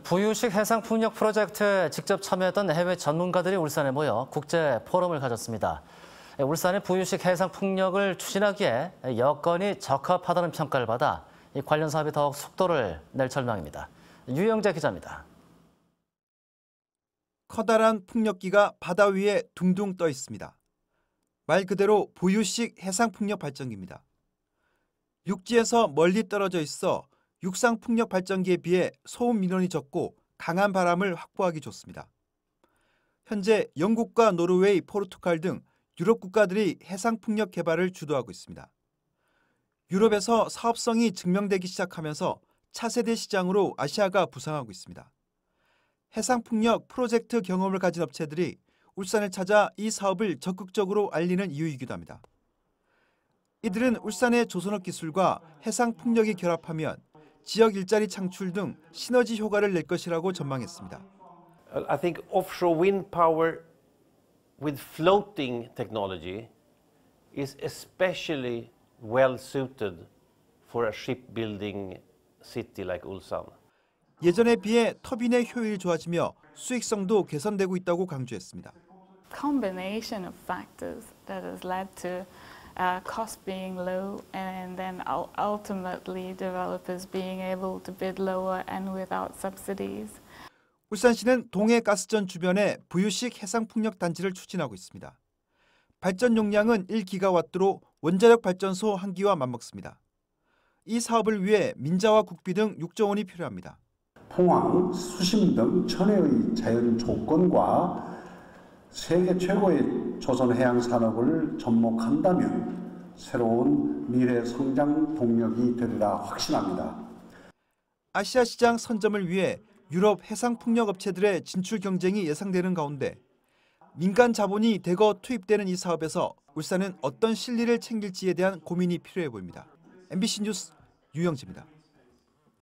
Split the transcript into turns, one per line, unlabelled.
부유식 네, 해상풍력 프로젝트에 직접 참여했던 해외 전문가들이 울산에 모여 국제 포럼을 가졌습니다. 네, 울산의 부유식 해상풍력을 추진하기에 네, 여건이 적합하다는 평가를 받아 관련 사업이 더욱 속도를 낼 전망입니다. 유영재 기자입니다.
커다란 풍력기가 바다 위에 둥둥 떠 있습니다. 말 그대로 부유식 해상풍력 발전기입니다. 육지에서 멀리 떨어져 있어 육상 풍력 발전기에 비해 소음 민원이 적고 강한 바람을 확보하기 좋습니다. 현재 영국과 노르웨이, 포르투갈 등 유럽 국가들이 해상 풍력 개발을 주도하고 있습니다. 유럽에서 사업성이 증명되기 시작하면서 차세대 시장으로 아시아가 부상하고 있습니다. 해상 풍력 프로젝트 경험을 가진 업체들이 울산을 찾아 이 사업을 적극적으로 알리는 이유이기도 합니다. 이들은 울산의 조선업 기술과 해상 풍력이 결합하면 지역 일자리 창출 등 시너지 효과를 낼 것이라고 전망했습니다. I think
offshore wind power with floating technology is especially well suited for a shipbuilding
city like Ulsan. 예전에 비해 터빈의 효율이 좋아지며 수익성도 개선되고 있다고 강조했습니다.
Combination of factors that has led to uh, cost being low and then ultimately developers being able to bid lower and without subsidies.
울산시는 동해 가스전 주변에 부유식 해상풍력 단지를 추진하고 있습니다. 발전 용량은 1기가와트로 원자력 발전소 한 기와 맞먹습니다. 이 사업을 위해 민자와 국비 등 6조 원이 필요합니다.
포항, 수심 등 천혜의 자연 조건과 세계 최고의 조선 해양 산업을 접목한다면 새로운 미래 성장 동력이 되리라 확신합니다.
아시아 시장 선점을 위해 유럽 해상풍력 업체들의 진출 경쟁이 예상되는 가운데 민간 자본이 대거 투입되는 이 사업에서 울산은 어떤 실리를 챙길지에 대한 고민이 필요해 보입니다. MBC 뉴스 유영지입니다.